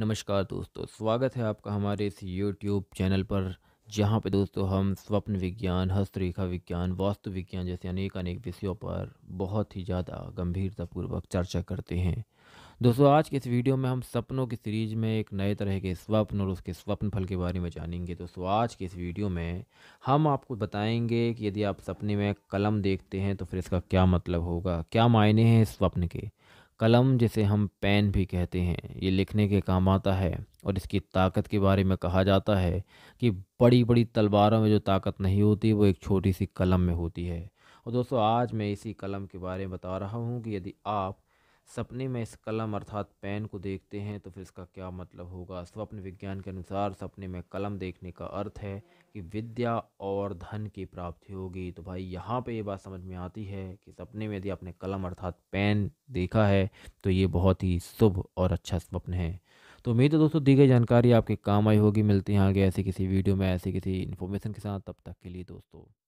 नमस्कार दोस्तों स्वागत है आपका हमारे इस यूट्यूब चैनल पर जहाँ पे दोस्तों हम स्वप्न विज्ञान हस्तरेखा विज्ञान वास्तु विज्ञान जैसे अनेक अनेक विषयों पर बहुत ही ज़्यादा गंभीरतापूर्वक चर्चा करते हैं दोस्तों आज के इस वीडियो में हम सपनों की सीरीज में एक नए तरह के स्वप्न और उसके स्वप्न फल के बारे में जानेंगे दोस्तों आज के इस वीडियो में हम आपको बताएंगे कि यदि आप सपने में कलम देखते हैं तो फिर इसका क्या मतलब होगा क्या मायने हैं स्वप्न के कलम जिसे हम पेन भी कहते हैं ये लिखने के काम आता है और इसकी ताकत के बारे में कहा जाता है कि बड़ी बड़ी तलवारों में जो ताकत नहीं होती वो एक छोटी सी कलम में होती है और दोस्तों आज मैं इसी कलम के बारे में बता रहा हूँ कि यदि आप सपने में इस कलम अर्थात पेन को देखते हैं तो फिर इसका क्या मतलब होगा स्वप्न विज्ञान के अनुसार सपने में कलम देखने का अर्थ है कि विद्या और धन की प्राप्ति होगी तो भाई यहाँ पे ये बात समझ में आती है कि सपने में यदि आपने कलम अर्थात पेन देखा है तो ये बहुत ही शुभ और अच्छा स्वप्न है तो उम्मीद है दोस्तों दी गई जानकारी आपके काम आई होगी मिलती है आगे ऐसी किसी वीडियो में ऐसी किसी इन्फॉर्मेशन के साथ तब तक के लिए दोस्तों